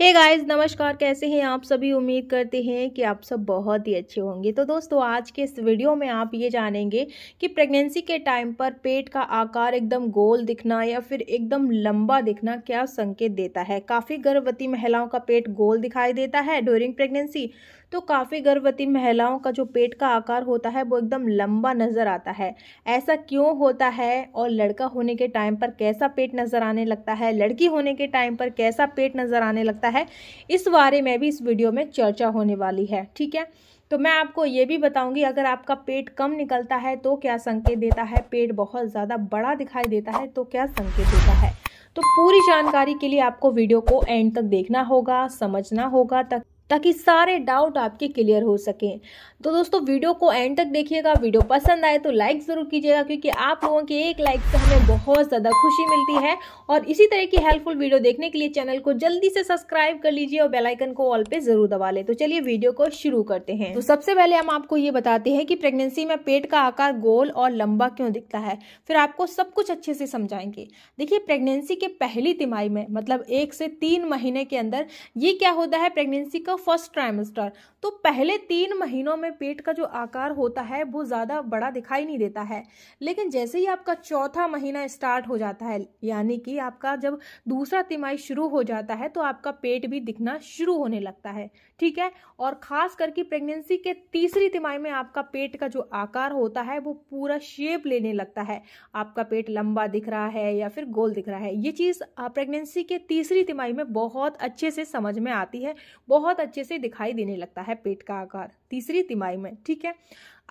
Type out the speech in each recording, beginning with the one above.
हे hey guys नमस्कार कैसे हैं आप सभी उम्मीद करते हैं कि आप सब बहुत ही अच्छे होंगे तो दोस्तों आज के इस वीडियो में आप ये जानेंगे कि प्रेगनेंसी के टाइम पर पेट का आकार एकदम गोल दिखना या फिर एकदम लंबा दिखना क्या संकेत देता है काफ़ी गर्भवती महिलाओं का पेट गोल दिखाई देता है ड्यूरिंग प्रेगनेंसी तो काफ़ी गर्भवती महिलाओं का जो पेट का आकार होता है वो एकदम लंबा नज़र आता है ऐसा क्यों होता है और लड़का होने के टाइम पर कैसा पेट नज़र आने लगता है लड़की होने के टाइम पर कैसा पेट नज़र आने लगता है इस बारे में भी इस वीडियो में चर्चा होने वाली है ठीक है तो मैं आपको ये भी बताऊंगी अगर आपका पेट कम निकलता है तो क्या संकेत देता है पेट बहुत ज़्यादा बड़ा दिखाई देता है तो क्या संकेत देता है तो पूरी जानकारी के लिए आपको वीडियो को एंड तक देखना होगा समझना होगा तक ताकि सारे डाउट आपके क्लियर हो सकें तो दोस्तों वीडियो को एंड तक देखिएगा वीडियो पसंद आए तो लाइक ज़रूर कीजिएगा क्योंकि आप लोगों के एक लाइक से हमें बहुत ज़्यादा खुशी मिलती है और इसी तरह की हेल्पफुल वीडियो देखने के लिए चैनल को जल्दी से सब्सक्राइब कर लीजिए और बेलाइकन को ऑल पर ज़रूर दबा लें तो चलिए वीडियो को शुरू करते हैं तो सबसे पहले हम आपको ये बताते हैं कि प्रेगनेंसी में पेट का आकार गोल और लंबा क्यों दिखता है फिर आपको सब कुछ अच्छे से समझाएंगे देखिए प्रेगनेंसी के पहली तिमाही में मतलब एक से तीन महीने के अंदर ये क्या होता है प्रेगनेंसी का फर्स्ट ट्राइमेस्टर तो पहले तीन महीनों में पेट का जो आकार होता है वो ज़्यादा बड़ा दिखाई नहीं देता है लेकिन जैसे ही आपका चौथा महीना स्टार्ट हो जाता है यानी कि आपका जब दूसरा तिमाही शुरू हो जाता है तो आपका पेट भी दिखना शुरू होने लगता है ठीक है और ख़ास करके प्रेगनेंसी के तीसरी तिमाही में आपका पेट का जो आकार होता है वो पूरा शेप लेने लगता है आपका पेट लंबा दिख रहा है या फिर गोल दिख रहा है ये चीज़ प्रेगनेंसी के तीसरी तिमाही में बहुत अच्छे से समझ में आती है बहुत अच्छे से दिखाई देने लगता है पेट का आकार तीसरी तिमाही में ठीक है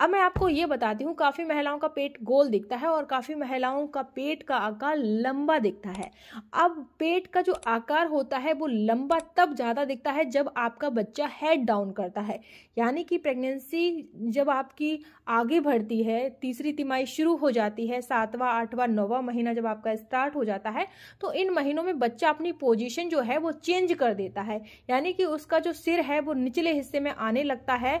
अब मैं आपको ये बताती हूँ काफ़ी महिलाओं का पेट गोल दिखता है और काफ़ी महिलाओं का पेट का आकार लंबा दिखता है अब पेट का जो आकार होता है वो लंबा तब ज़्यादा दिखता है जब आपका बच्चा हेड डाउन करता है यानी कि प्रेगनेंसी जब आपकी आगे बढ़ती है तीसरी तिमाही शुरू हो जाती है सातवां आठवां नौवा महीना जब आपका स्टार्ट हो जाता है तो इन महीनों में बच्चा अपनी पोजिशन जो है वो चेंज कर देता है यानी कि उसका जो सिर है वो निचले हिस्से में आने लगता है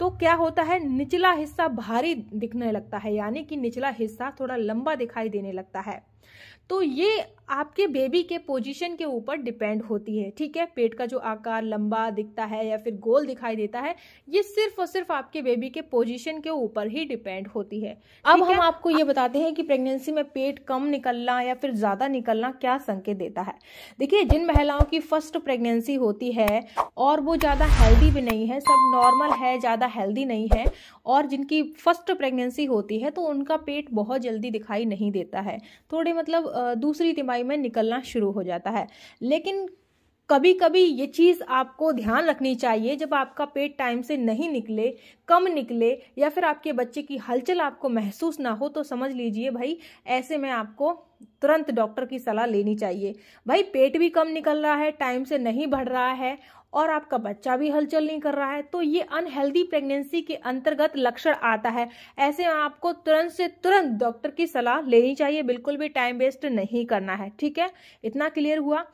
तो क्या होता है निचला हिस्सा भारी दिखने लगता है यानी कि निचला हिस्सा थोड़ा लंबा दिखाई देने लगता है तो ये आपके बेबी के पोजीशन के ऊपर डिपेंड होती है ठीक है पेट का जो आकार लंबा दिखता है या फिर गोल दिखाई देता है ये सिर्फ और सिर्फ आपके बेबी के पोजीशन के ऊपर ही डिपेंड होती है अब हम है? आपको ये बताते हैं कि प्रेगनेंसी में पेट कम निकलना या फिर ज़्यादा निकलना क्या संकेत देता है देखिए जिन महिलाओं की फर्स्ट प्रेगनेंसी होती है और वो ज़्यादा हेल्दी भी नहीं है सब नॉर्मल है ज़्यादा ज़्यादा हेल्दी नहीं है और जिनकी फर्स्ट प्रेगनेंसी होती है तो उनका पेट बहुत जल्दी दिखाई नहीं देता है थोड़े मतलब दूसरी तिमाही में निकलना शुरू हो जाता है लेकिन कभी कभी ये चीज़ आपको ध्यान रखनी चाहिए जब आपका पेट टाइम से नहीं निकले कम निकले या फिर आपके बच्चे की हलचल आपको महसूस ना हो तो समझ लीजिए भाई ऐसे में आपको तुरंत डॉक्टर की सलाह लेनी चाहिए भाई पेट भी कम निकल रहा है टाइम से नहीं बढ़ रहा है और आपका बच्चा भी हलचल नहीं कर रहा है तो ये अनहेल्दी प्रेगनेंसी के अंतर्गत लक्षण आता है ऐसे आपको तुरंत से तुरंत डॉक्टर की सलाह लेनी चाहिए बिल्कुल भी टाइम वेस्ट नहीं करना है ठीक है इतना क्लियर हुआ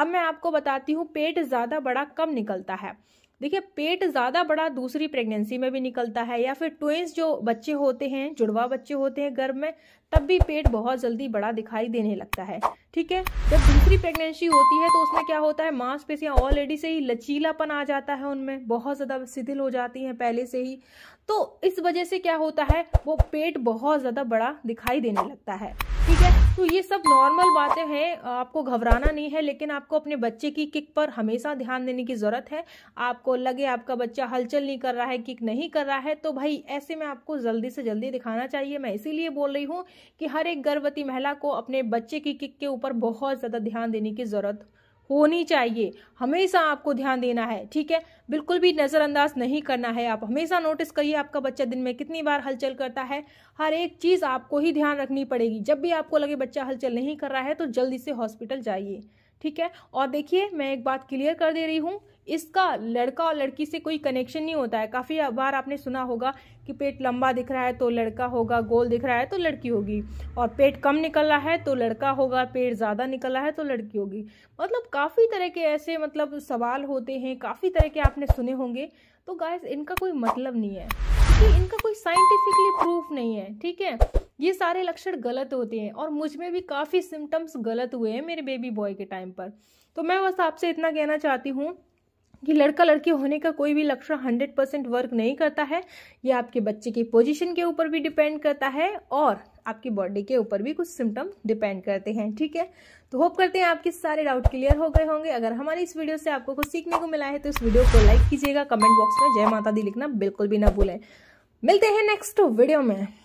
अब मैं आपको बताती हूँ पेट ज़्यादा बड़ा कब निकलता है देखिए पेट ज़्यादा बड़ा दूसरी प्रेगनेंसी में भी निकलता है या फिर ट्विंस जो बच्चे होते हैं जुड़वा बच्चे होते हैं गर्भ में तब भी पेट बहुत जल्दी बड़ा दिखाई देने लगता है ठीक है जब दूसरी प्रेगनेंसी होती है तो उसमें क्या होता है मांसपेशियां ऑलरेडी से ही लचीलापन आ जाता है उनमें बहुत ज़्यादा शिथिल हो जाती हैं पहले से ही तो इस वजह से क्या होता है वो पेट बहुत ज़्यादा बड़ा दिखाई देने लगता है ठीक है तो ये सब नॉर्मल बातें हैं आपको घबराना नहीं है लेकिन आपको अपने बच्चे की किक पर हमेशा ध्यान देने की ज़रूरत है आपको लगे आपका बच्चा हलचल नहीं कर रहा है किक नहीं कर रहा है तो भाई ऐसे में आपको जल्दी से जल्दी दिखाना चाहिए मैं इसीलिए बोल रही हूँ कि हर एक गर्भवती महिला को अपने बच्चे की किक के ऊपर बहुत ज़्यादा ध्यान देने की ज़रूरत होनी चाहिए हमेशा आपको ध्यान देना है ठीक है बिल्कुल भी नज़रअंदाज नहीं करना है आप हमेशा नोटिस करिए आपका बच्चा दिन में कितनी बार हलचल करता है हर एक चीज़ आपको ही ध्यान रखनी पड़ेगी जब भी आपको लगे बच्चा हलचल नहीं कर रहा है तो जल्दी से हॉस्पिटल जाइए ठीक है और देखिए मैं एक बात क्लियर कर दे रही हूँ इसका लड़का और लड़की से कोई कनेक्शन नहीं होता है काफ़ी बार आपने सुना होगा कि पेट लंबा दिख रहा है तो लड़का होगा गोल दिख रहा है तो लड़की होगी और पेट कम निकल रहा है तो लड़का होगा पेट ज़्यादा निकल रहा है तो लड़की होगी मतलब काफ़ी तरह के ऐसे मतलब सवाल होते हैं काफ़ी तरह के आपने सुने होंगे तो गाइस इनका कोई मतलब नहीं है क्योंकि इनका कोई साइंटिफिकली प्रूफ नहीं है ठीक है ये सारे लक्षण गलत होते हैं और मुझ में भी काफ़ी सिम्टम्स गलत हुए हैं मेरे बेबी बॉय के टाइम पर तो मैं बस आपसे इतना कहना चाहती हूँ कि लड़का लड़की होने का कोई भी लक्षण हंड्रेड परसेंट वर्क नहीं करता है यह आपके बच्चे की पोजीशन के ऊपर भी डिपेंड करता है और आपकी बॉडी के ऊपर भी कुछ सिम्टम डिपेंड करते हैं ठीक है तो होप करते हैं आपके सारे डाउट क्लियर हो गए होंगे अगर हमारी इस वीडियो से आपको कुछ सीखने को मिला है तो इस वीडियो को लाइक कीजिएगा कमेंट बॉक्स में जय माता दी लिखना बिल्कुल भी ना भूलें मिलते हैं नेक्स्ट वीडियो में